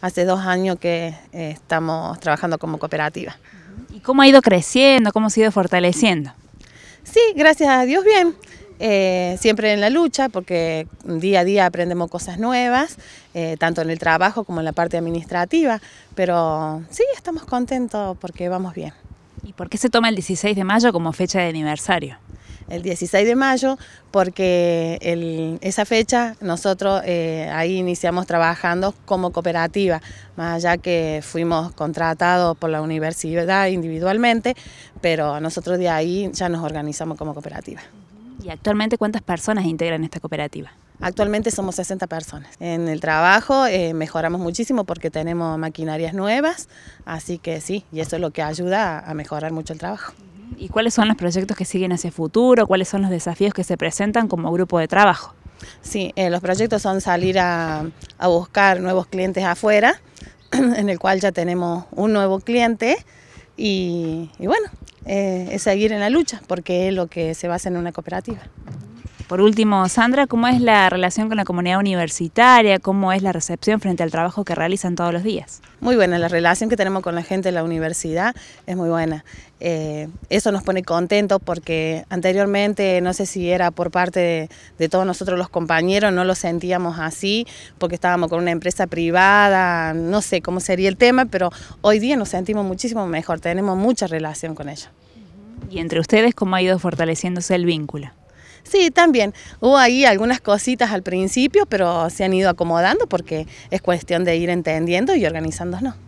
hace dos años que eh, estamos trabajando como cooperativa. ¿Y cómo ha ido creciendo? ¿Cómo se ha ido fortaleciendo? Sí, gracias a Dios bien. Eh, siempre en la lucha porque día a día aprendemos cosas nuevas, eh, tanto en el trabajo como en la parte administrativa, pero sí, estamos contentos porque vamos bien. ¿Y por qué se toma el 16 de mayo como fecha de aniversario? el 16 de mayo, porque esa fecha nosotros eh, ahí iniciamos trabajando como cooperativa, más allá que fuimos contratados por la universidad individualmente, pero nosotros de ahí ya nos organizamos como cooperativa. ¿Y actualmente cuántas personas integran esta cooperativa? Actualmente somos 60 personas. En el trabajo eh, mejoramos muchísimo porque tenemos maquinarias nuevas, así que sí, y eso es lo que ayuda a mejorar mucho el trabajo y cuáles son los proyectos que siguen hacia el futuro, cuáles son los desafíos que se presentan como grupo de trabajo. Sí, eh, los proyectos son salir a, buscar nuevos clientes afuera, en el cual ya tenemos un nuevo cliente y, bueno, eh, es seguir en la lucha porque es lo que se basa en una cooperativa. Por último, Sandra, ¿cómo es la relación con la comunidad universitaria? ¿Cómo es la recepción frente al trabajo que realizan todos los días? Muy buena, la relación que tenemos con la gente de la universidad es muy buena. Eh, eso nos pone contentos porque anteriormente, no sé si era por parte de, de, todos nosotros los compañeros, no lo sentíamos así porque estábamos con una empresa privada, no sé cómo sería el tema, pero hoy día nos sentimos muchísimo mejor, tenemos mucha relación con ellos. ¿Y entre ustedes cómo ha ido fortaleciéndose el vínculo? Sí, también. Hubo ahí algunas cositas al principio, pero se han ido acomodando porque es cuestión de ir entendiendo y organizándonos.